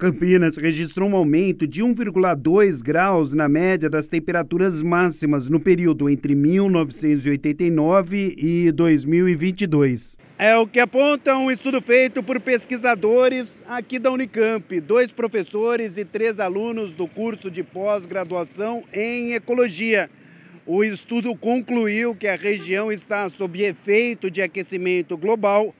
Campinas registrou um aumento de 1,2 graus na média das temperaturas máximas no período entre 1989 e 2022. É o que aponta um estudo feito por pesquisadores aqui da Unicamp, dois professores e três alunos do curso de pós-graduação em ecologia. O estudo concluiu que a região está sob efeito de aquecimento global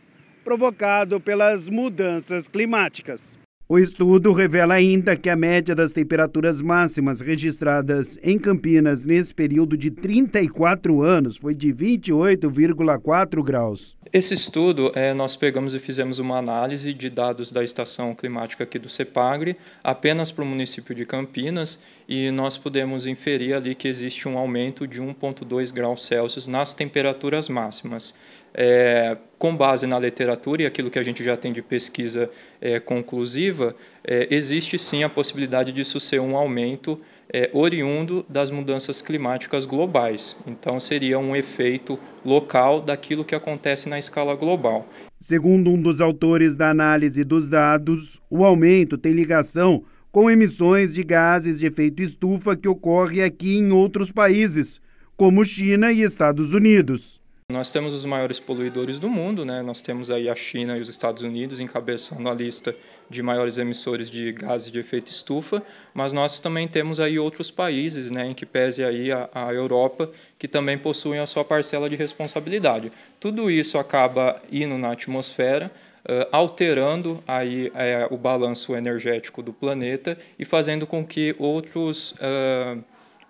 provocado pelas mudanças climáticas. O estudo revela ainda que a média das temperaturas máximas registradas em Campinas nesse período de 34 anos foi de 28,4 graus. Esse estudo é, nós pegamos e fizemos uma análise de dados da estação climática aqui do CEPAGRE, apenas para o município de Campinas, e nós podemos inferir ali que existe um aumento de 1,2 graus Celsius nas temperaturas máximas é, com base na literatura e aquilo que a gente já tem de pesquisa é, conclusiva, é, existe sim a possibilidade disso ser um aumento é, oriundo das mudanças climáticas globais. Então, seria um efeito local daquilo que acontece na escala global. Segundo um dos autores da análise dos dados, o aumento tem ligação com emissões de gases de efeito estufa que ocorre aqui em outros países, como China e Estados Unidos. Nós temos os maiores poluidores do mundo, né? nós temos aí a China e os Estados Unidos encabeçando a lista de maiores emissores de gases de efeito estufa, mas nós também temos aí outros países, né, em que pese aí a, a Europa, que também possuem a sua parcela de responsabilidade. Tudo isso acaba indo na atmosfera, eh, alterando aí eh, o balanço energético do planeta e fazendo com que outros uh,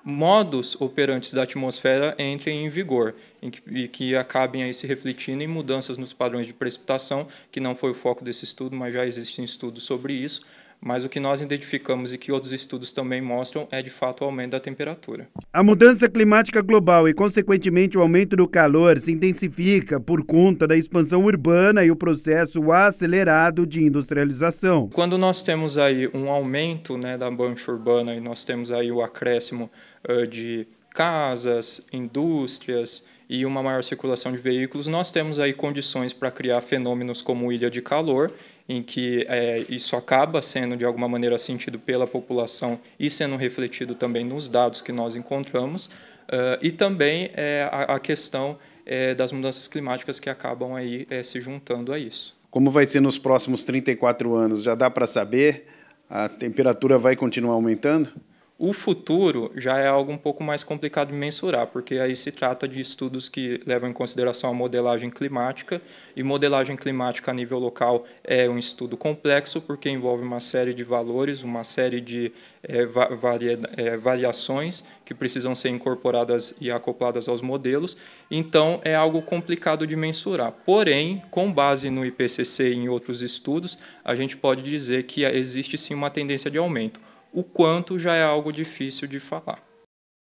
modos operantes da atmosfera entrem em vigor que, e que acabem aí se refletindo em mudanças nos padrões de precipitação, que não foi o foco desse estudo, mas já existem estudos sobre isso, mas o que nós identificamos e que outros estudos também mostram é de fato o aumento da temperatura. A mudança climática global e, consequentemente, o aumento do calor se intensifica por conta da expansão urbana e o processo acelerado de industrialização. Quando nós temos aí um aumento né, da mancha urbana e nós temos aí o acréscimo uh, de casas, indústrias e uma maior circulação de veículos, nós temos aí condições para criar fenômenos como ilha de calor, em que é, isso acaba sendo de alguma maneira sentido pela população e sendo refletido também nos dados que nós encontramos, uh, e também é, a, a, questão é, das mudanças climáticas que acabam aí é, se juntando a isso. Como vai ser nos próximos 34 anos? Já dá para saber? A temperatura vai continuar aumentando? O futuro já é algo um pouco mais complicado de mensurar, porque aí se trata de estudos que levam em consideração a modelagem climática, e modelagem climática a nível local é um estudo complexo, porque envolve uma série de valores, uma série de é, varia, é, variações que precisam ser incorporadas e acopladas aos modelos, então é algo complicado de mensurar. Porém, com base no IPCC e em outros estudos, a gente pode dizer que existe sim uma tendência de aumento o quanto já é algo difícil de falar.